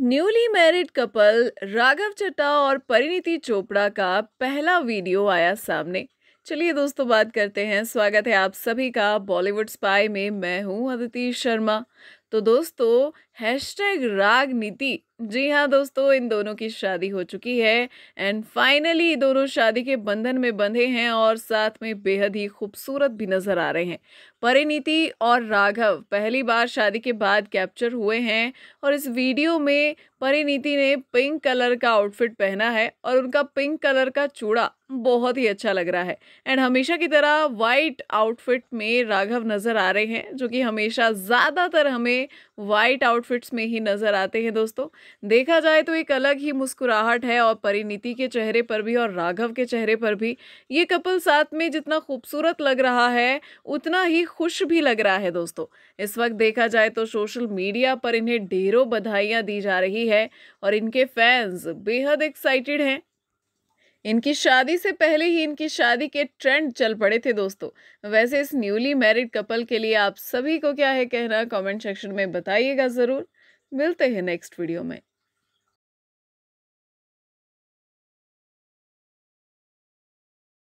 newly married couple Raghav चट्टा और परिणीति चोपड़ा का पहला वीडियो आया सामने चलिए दोस्तों बात करते हैं स्वागत है आप सभी का बॉलीवुड स्पाई में मैं हूं अदिति शर्मा तो दोस्तों हैश टैग राग नीति जी हाँ दोस्तों इन दोनों की शादी हो चुकी है एंड फाइनली दोनों शादी के बंधन में बंधे हैं और साथ में बेहद ही खूबसूरत भी नजर आ रहे हैं परिणीति और राघव पहली बार शादी के बाद कैप्चर हुए हैं और इस वीडियो में परिणीति ने पिंक कलर का आउटफिट पहना है और उनका पिंक कलर का चूड़ा बहुत ही अच्छा लग रहा है एंड हमेशा की तरह वाइट आउटफिट में राघव नजर आ रहे हैं जो कि हमेशा ज़्यादातर हमें में वाइट आउटफिट्स में ही नज़र आते हैं दोस्तों देखा जाए तो एक अलग ही मुस्कुराहट है और परिणीति के चेहरे पर भी और राघव के चेहरे पर भी ये कपल साथ में जितना खूबसूरत लग रहा है उतना ही खुश भी लग रहा है दोस्तों इस वक्त देखा जाए तो सोशल मीडिया पर इन्हें ढेरों बधाइयाँ दी जा रही है और इनके फैंस बेहद एक्साइटेड हैं इनकी शादी से पहले ही इनकी शादी के ट्रेंड चल पड़े थे दोस्तों वैसे इस न्यूली मैरिड कपल के लिए आप सभी को क्या है कहना कमेंट सेक्शन में बताइएगा ज़रूर मिलते हैं नेक्स्ट वीडियो में